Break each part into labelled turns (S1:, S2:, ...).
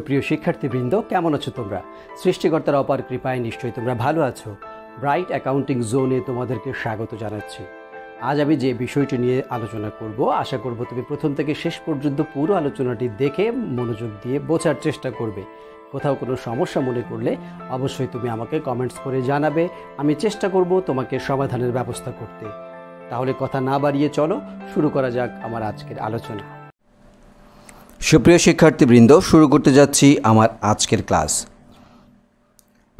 S1: সুপ্রিয় শিক্ষার্থীবৃন্দ কেমন আছো তোমরা সৃষ্টিকর্তার অপার কৃপায় নিশ্চয়ই তোমরা ভালো আছো ব্রাইট অ্যাকাউন্টিং জোনে তোমাদেরকে স্বাগত জানাচ্ছি আজ আমি যে বিষয়টি নিয়ে আলোচনা করব আশা করব তুমি প্রথম থেকে শেষ পর্যন্ত পুরো আলোচনাটি দেখে মনোযোগ দিয়ে বোঝার চেষ্টা করবে কোথাও কোনো সমস্যা মনে করলে অবশ্যই তুমি আমাকে কমেন্টস করে জানাবে আমি চেষ্টা করব তোমাকে সমাধানের ব্যবস্থা করতে তাহলে কথা না বাড়িয়ে চলো শুরু করা যাক আমার আজকের আলোচনা সুপ্রিয় শিক্ষার্থীবৃন্দ শুরু করতে যাচ্ছি আমার আজকের ক্লাস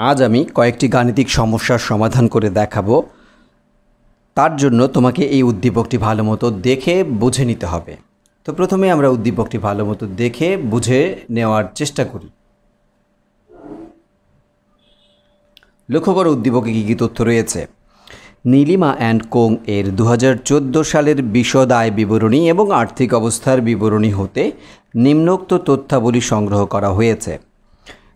S1: আজ আমি কয়েকটি গাণিতিক সমস্যার সমাধান করে দেখাবো তার জন্য তোমাকে এই উদ্দীপকটি ভালো মতো দেখে বুঝে নিতে হবে তো প্রথমে আমরা উদ্দীপকটি ভালো মতো দেখে বুঝে নেওয়ার চেষ্টা করি লক্ষ্য করো উদ্দীপকে কী কী তথ্য রয়েছে নীলিমা অ্যান্ড কোং এর দু সালের বিশদ আয় বিবরণী এবং আর্থিক অবস্থার বিবরণী হতে নিম্নোক্ত তথ্যাবলী সংগ্রহ করা হয়েছে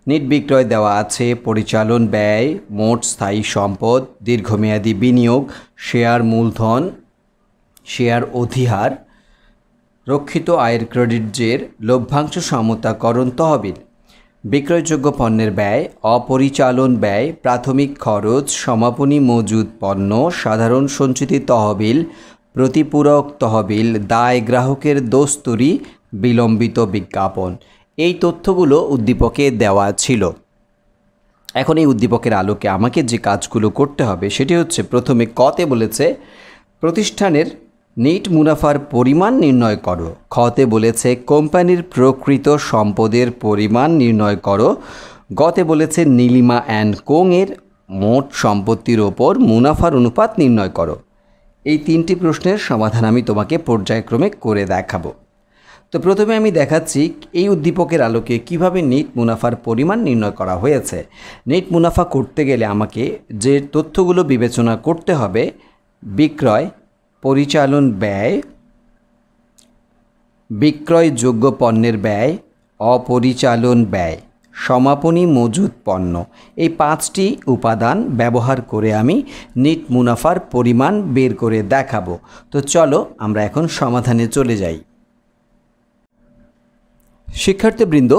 S1: নিট বিক্রয় দেওয়া আছে পরিচালন ব্যয় মোট স্থায়ী সম্পদ দীর্ঘমেয়াদী বিনিয়োগ শেয়ার মূলধন শেয়ার অধিহার রক্ষিত আয়ের ক্রেডিটজের লভ্যাংশ সমতাকরণ তহবিল বিক্রয়যোগ্য পণ্যের ব্যয় অপরিচালন ব্যয় প্রাথমিক খরচ সমাপনী মজুদ পণ্য সাধারণ সঞ্চিত তহবিল প্রতিপূরক তহবিল দায় গ্রাহকের দস্তুরি বিলম্বিত বিজ্ঞাপন এই তথ্যগুলো উদ্দীপকে দেওয়া ছিল এখন এই উদ্দীপকের আলোকে আমাকে যে কাজগুলো করতে হবে সেটি হচ্ছে প্রথমে কতে বলেছে প্রতিষ্ঠানের নেট মুনাফার পরিমাণ নির্ণয় করো খতে বলেছে কোম্পানির প্রকৃত সম্পদের পরিমাণ নির্ণয় করো গতে বলেছে নীলিমা অ্যান্ড কোং এর মোট সম্পত্তির ওপর মুনাফার অনুপাত নির্ণয় করো এই তিনটি প্রশ্নের সমাধান আমি তোমাকে পর্যায়ক্রমে করে দেখাবো তো প্রথমে আমি দেখাচ্ছি এই উদ্দীপকের আলোকে কিভাবে নেট মুনাফার পরিমাণ নির্ণয় করা হয়েছে নেট মুনাফা করতে গেলে আমাকে যে তথ্যগুলো বিবেচনা করতে হবে বিক্রয় পরিচালন ব্যয় বিক্রয়যোগ্য পণ্যের ব্যয় অপরিচালন ব্যয় সমাপনী মজুদ পণ্য এই পাঁচটি উপাদান ব্যবহার করে আমি নিট মুনাফার পরিমাণ বের করে দেখাবো তো চলো আমরা এখন সমাধানে চলে যাই শিক্ষার্থীবৃন্দ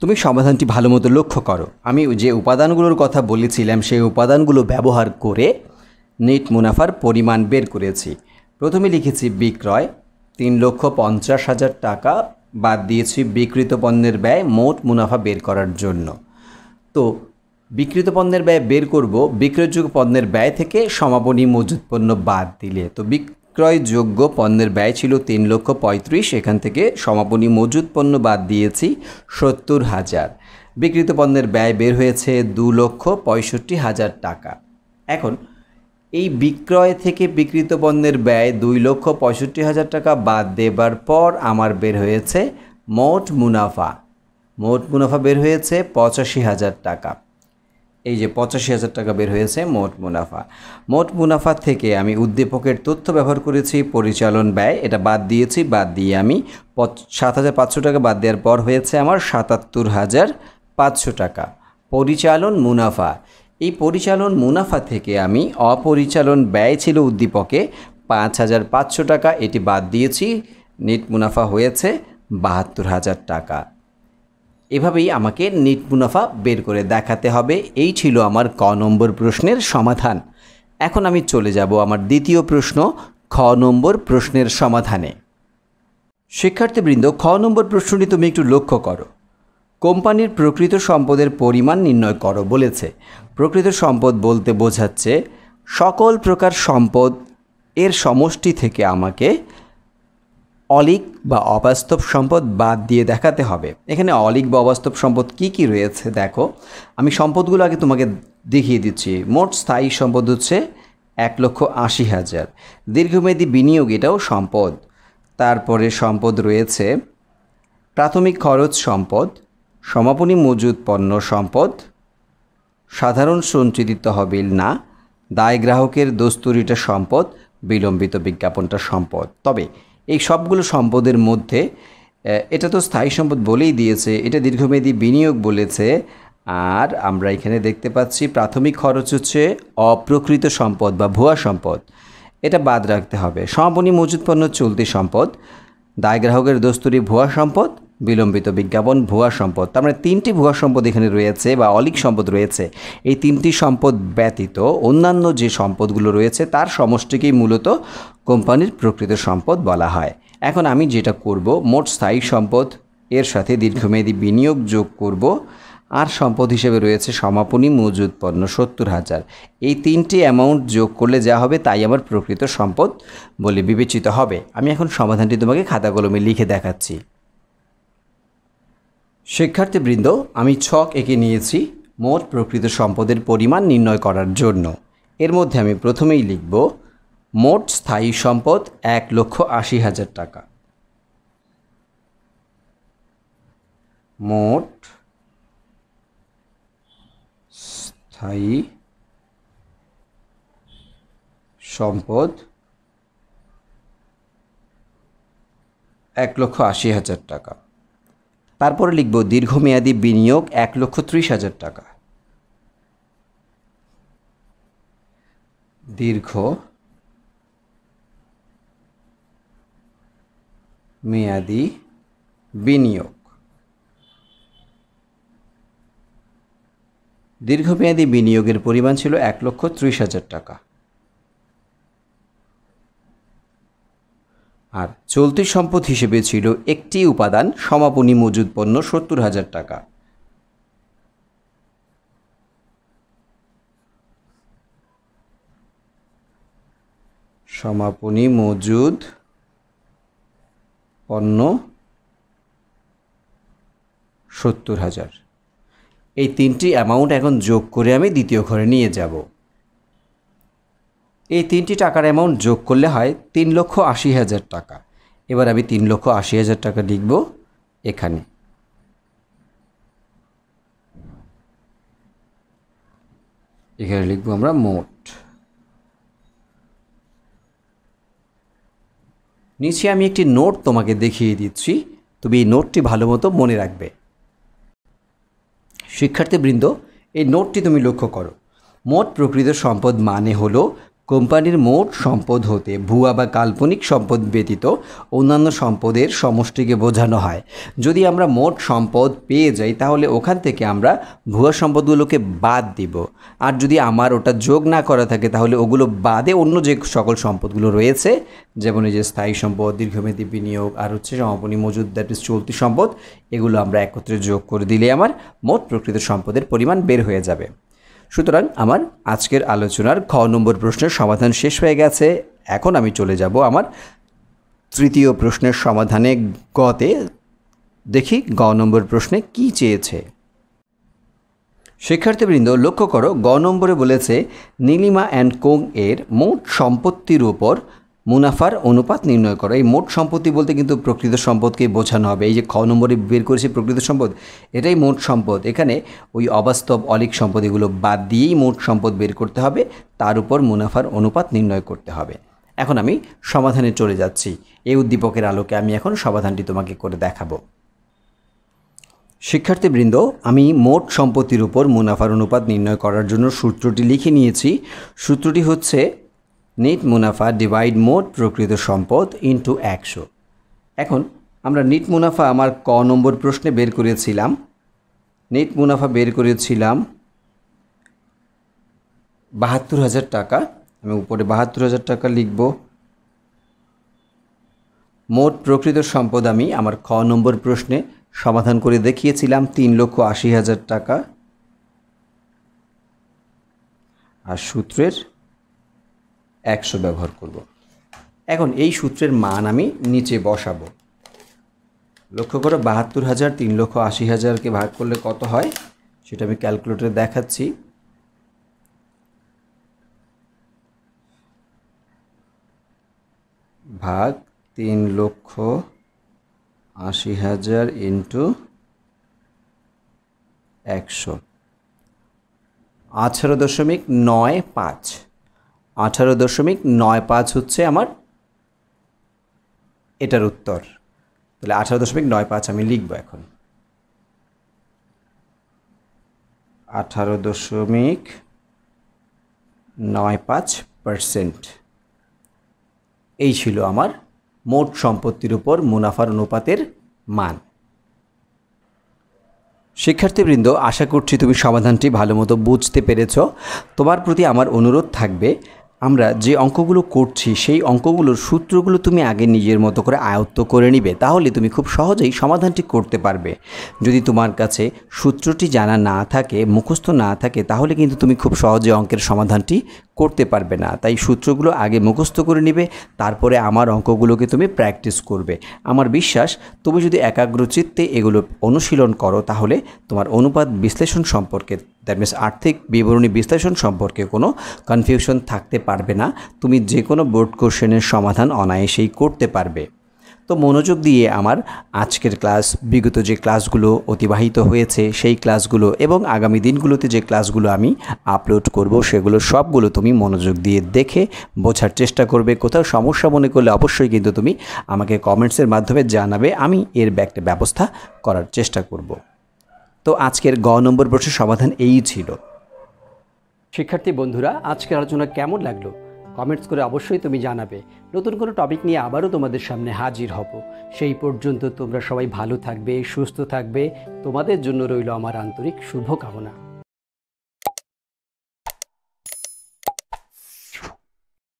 S1: তুমি সমাধানটি ভালো মতো লক্ষ্য করো আমি যে উপাদানগুলোর কথা বলেছিলাম সেই উপাদানগুলো ব্যবহার করে নেট মুনাফার পরিমাণ বের করেছি প্রথমে লিখেছি বিক্রয় তিন লক্ষ পঞ্চাশ হাজার টাকা বাদ দিয়েছি বিকৃত পণ্যের ব্যয় মোট মুনাফা বের করার জন্য তো বিকৃত পণ্যের ব্যয় বের করব বিক্রয়যোগ্য পণ্যের ব্যয় থেকে সমাপনী মজুত পণ্য বাদ দিলে তো বিক্রয়যোগ্য পণ্যের ব্যয় ছিল তিন লক্ষ পঁয়ত্রিশ এখান থেকে সমাপনী মজুত পণ্য বাদ দিয়েছি সত্তর হাজার বিকৃত পণ্যের ব্যয় বের হয়েছে দু লক্ষ পঁয়ষট্টি হাজার টাকা এখন এই বিক্রয় থেকে বিকৃত পণ্যের ব্যয় দুই লক্ষ পঁয়ষট্টি হাজার টাকা বাদ দেবার পর আমার বের হয়েছে মোট মুনাফা মোট মুনাফা বের হয়েছে পঁচাশি হাজার টাকা এই যে পঁচাশি হাজার টাকা বের হয়েছে মোট মুনাফা মোট মুনাফা থেকে আমি উদ্দীপকের তথ্য ব্যবহার করেছি পরিচালন ব্যয় এটা বাদ দিয়েছি বাদ দিয়ে আমি সাত হাজার পাঁচশো টাকা বাদ দেওয়ার পর হয়েছে আমার সাতাত্তর হাজার পাঁচশো টাকা পরিচালন মুনাফা এই পরিচালন মুনাফা থেকে আমি অপরিচালন ব্যয় ছিল উদ্দীপকে পাঁচ হাজার পাঁচশো টাকা এটি বাদ দিয়েছি নেট মুনাফা হয়েছে বাহাত্তর হাজার টাকা এভাবেই আমাকে নেট মুনাফা বের করে দেখাতে হবে এই ছিল আমার ক নম্বর প্রশ্নের সমাধান এখন আমি চলে যাব আমার দ্বিতীয় প্রশ্ন খ নম্বর প্রশ্নের সমাধানে শিক্ষার্থীবৃন্দ খ নম্বর প্রশ্নটি তুমি একটু লক্ষ্য করো কোম্পানির প্রকৃত সম্পদের পরিমাণ নির্ণয় করো বলেছে প্রকৃত সম্পদ বলতে বোঝাচ্ছে সকল প্রকার সম্পদ এর সমষ্টি থেকে আমাকে অলিক বা অবাস্তব সম্পদ বাদ দিয়ে দেখাতে হবে এখানে অলিক বা অবাস্তব সম্পদ কি কি রয়েছে দেখো আমি সম্পদগুলো আগে তোমাকে দেখিয়ে দিচ্ছি মোট স্থায়ী সম্পদ হচ্ছে এক লক্ষ আশি হাজার দীর্ঘমেয়াদী বিনিয়োগ এটাও সম্পদ তারপরে সম্পদ রয়েছে প্রাথমিক খরচ সম্পদ সমাপনী মজুদ পণ্য সম্পদ সাধারণ সঞ্চিত তহবিল না দায় গ্রাহকের দস্তুরিটা সম্পদ বিলম্বিত বিজ্ঞাপনটা সম্পদ তবে এই সবগুলো সম্পদের মধ্যে এটা তো স্থায়ী সম্পদ বলেই দিয়েছে এটা দীর্ঘমেয়াদী বিনিয়োগ বলেছে আর আমরা এখানে দেখতে পাচ্ছি প্রাথমিক খরচ হচ্ছে অপ্রকৃত সম্পদ বা ভুয়া সম্পদ এটা বাদ রাখতে হবে সমাপনী মজুদ পণ্য চলতি সম্পদ দায় গ্রাহকের দস্তুরি ভুয়া সম্পদ বিলম্বিত বিজ্ঞাপন ভুয়া সম্পদ তার মানে তিনটি ভুয়া সম্পদ এখানে রয়েছে বা অলিক সম্পদ রয়েছে এই তিনটি সম্পদ ব্যতীত অন্যান্য যে সম্পদগুলো রয়েছে তার সমষ্টিকেই মূলত কোম্পানির প্রকৃত সম্পদ বলা হয় এখন আমি যেটা করব মোট স্থায়ী সম্পদ এর সাথে দীর্ঘমেয়াদী বিনিয়োগ যোগ করব আর সম্পদ হিসেবে রয়েছে সমাপনী মজুদ পণ্য সত্তর হাজার এই তিনটি অ্যামাউন্ট যোগ করলে যা হবে তাই আমার প্রকৃত সম্পদ বলে বিবেচিত হবে আমি এখন সমাধানটি তোমাকে খাতা কলমে লিখে দেখাচ্ছি শিক্ষার্থীবৃন্দ আমি ছক এঁকে নিয়েছি মোট প্রকৃত সম্পদের পরিমাণ নির্ণয় করার জন্য এর মধ্যে আমি প্রথমেই লিখব মোট স্থায়ী সম্পদ এক লক্ষ আশি হাজার টাকা মোট স্থায়ী সম্পদ এক লক্ষ আশি হাজার টাকা তারপরে লিখব দীর্ঘমেয়াদী বিনিয়োগ এক লক্ষ ত্রিশ হাজার টাকা দীর্ঘ মেয়াদি বিনিয়োগ দীর্ঘমেয়াদী বিনিয়োগের পরিমাণ ছিল এক লক্ষ ত্রিশ হাজার টাকা আর চলতি সম্পদ হিসেবে ছিল একটি উপাদান সমাপনী মজুদ পণ্য সত্তর হাজার টাকা সমাপনী মজুদ পণ্য সত্তর হাজার এই তিনটি অ্যামাউন্ট এখন যোগ করে আমি দ্বিতীয় ঘরে নিয়ে যাব এই তিনটি টাকার অ্যামাউন্ট যোগ করলে হয় তিন লক্ষ আশি হাজার টাকা এবার আমি তিন লক্ষ আশি হাজার টাকা লিখব এখানে এখানে লিখব আমরা মোট নিচে আমি একটি নোট তোমাকে দেখিয়ে দিচ্ছি তুমি এই নোটটি ভালো মতো মনে রাখবে শিক্ষার্থীবৃন্দ এই নোটটি তুমি লক্ষ্য করো মোট প্রকৃত সম্পদ মানে হলো কোম্পানির মোট সম্পদ হতে ভুয়া বা কাল্পনিক সম্পদ ব্যতীত অন্যান্য সম্পদের সমষ্টিকে বোঝানো হয় যদি আমরা মোট সম্পদ পেয়ে যাই তাহলে ওখান থেকে আমরা ভুয়া সম্পদগুলোকে বাদ দিব আর যদি আমার ওটা যোগ না করা থাকে তাহলে ওগুলো বাদে অন্য যে সকল সম্পদগুলো রয়েছে যেমন এই যে স্থায়ী সম্পদ দীর্ঘমেয়াদী বিনিয়োগ আর হচ্ছে সমাপনী মজুদ দ্যাট ইস চলতি সম্পদ এগুলো আমরা একত্রে যোগ করে দিলে আমার মোট প্রকৃত সম্পদের পরিমাণ বের হয়ে যাবে সুতরাং আমার আজকের আলোচনার খ নম্বর প্রশ্নের সমাধান শেষ হয়ে গেছে এখন আমি চলে যাব আমার তৃতীয় প্রশ্নের সমাধানে গতে দেখি গ নম্বর প্রশ্নে কি চেয়েছে শিক্ষার্থীবৃন্দ লক্ষ্য করো গ নম্বরে বলেছে নীলিমা অ্যান্ড কোং এর মোট সম্পত্তির উপর মুনাফার অনুপাত নির্ণয় করো এই মোট সম্পত্তি বলতে কিন্তু প্রকৃত সম্পদকেই বোঝানো হবে এই যে খ নম্বরে বের করেছে প্রকৃত সম্পদ এটাই মোট সম্পদ এখানে ওই অবাস্তব অলিক সম্পদগুলো বাদ দিয়েই মোট সম্পদ বের করতে হবে তার উপর মুনাফার অনুপাত নির্ণয় করতে হবে এখন আমি সমাধানে চলে যাচ্ছি এই উদ্দীপকের আলোকে আমি এখন সমাধানটি তোমাকে করে দেখাবো শিক্ষার্থীবৃন্দ আমি মোট সম্পত্তির উপর মুনাফার অনুপাত নির্ণয় করার জন্য সূত্রটি লিখে নিয়েছি সূত্রটি হচ্ছে নিট মুনাফা ডিভাইড মোট প্রকৃত সম্পদ ইন্টু একশো এখন আমরা নিট মুনাফা আমার ক নম্বর প্রশ্নে বের করেছিলাম নিট মুনাফা বের করেছিলাম বাহাত্তর হাজার টাকা আমি উপরে বাহাত্তর হাজার টাকা লিখব মোট প্রকৃত সম্পদ আমি আমার খ নম্বর প্রশ্নে সমাধান করে দেখিয়েছিলাম তিন লক্ষ আশি হাজার টাকা আর সূত্রের একশো ব্যবহার করব। এখন এই সূত্রের মান আমি নিচে বসাবো লক্ষ্য করো বাহাত্তর হাজার তিন লক্ষ আশি হাজারকে ভাগ করলে কত হয় সেটা আমি ক্যালকুলেটরে দেখাচ্ছি ভাগ তিন লক্ষ আশি হাজার ইন্টু একশো আঠারো দশমিক নয় পাঁচ আঠারো দশমিক নয় পাঁচ হচ্ছে আমার এটার উত্তর তাহলে আঠারো দশমিক নয় পাঁচ আমি লিখব এখন আঠারো দশমিক নয় পাঁচ পারসেন্ট এই ছিল আমার মোট সম্পত্তির উপর মুনাফার অনুপাতের মান শিক্ষার্থীবৃন্দ আশা করছি তুমি সমাধানটি ভালোমতো বুঝতে পেরেছ তোমার প্রতি আমার অনুরোধ থাকবে আমরা যে অঙ্কগুলো করছি সেই অঙ্কগুলোর সূত্রগুলো তুমি আগে নিজের মতো করে আয়ত্ত করে নিবে তাহলে তুমি খুব সহজেই সমাধানটি করতে পারবে যদি তোমার কাছে সূত্রটি জানা না থাকে মুখস্থ না থাকে তাহলে কিন্তু তুমি খুব সহজে অঙ্কের সমাধানটি করতে পারবে না তাই সূত্রগুলো আগে মুখস্থ করে নিবে তারপরে আমার অঙ্কগুলোকে তুমি প্র্যাকটিস করবে আমার বিশ্বাস তুমি যদি একাগ্রচিত্তে এগুলো অনুশীলন করো তাহলে তোমার অনুপাত বিশ্লেষণ সম্পর্কে দ্যাট মিনস আর্থিক বিবরণী বিশ্লেষণ সম্পর্কে কোনো কনফিউশন থাকতে পারবে না তুমি যে কোনো বোর্ড কোশ্চেনের সমাধান অনায়াসেই করতে পারবে তো মনোযোগ দিয়ে আমার আজকের ক্লাস বিগত যে ক্লাসগুলো অতিবাহিত হয়েছে সেই ক্লাসগুলো এবং আগামী দিনগুলোতে যে ক্লাসগুলো আমি আপলোড করব সেগুলো সবগুলো তুমি মনোযোগ দিয়ে দেখে বোঝার চেষ্টা করবে কোথাও সমস্যা মনে করলে অবশ্যই কিন্তু তুমি আমাকে কমেন্টসের মাধ্যমে জানাবে আমি এর একটা ব্যবস্থা করার চেষ্টা করব তো আজকের গ নম্বর প্রশ্নের সমাধান এই ছিল শিক্ষার্থী বন্ধুরা আজকের আলোচনা কেমন লাগলো কমেন্টস করে অবশ্যই তুমি জানাবে নতুন কোনো টপিক নিয়ে আবারও তোমাদের সামনে হাজির হব সেই পর্যন্ত তোমরা সবাই ভালো থাকবে সুস্থ থাকবে তোমাদের জন্য রইল আমার আন্তরিক শুভকামনা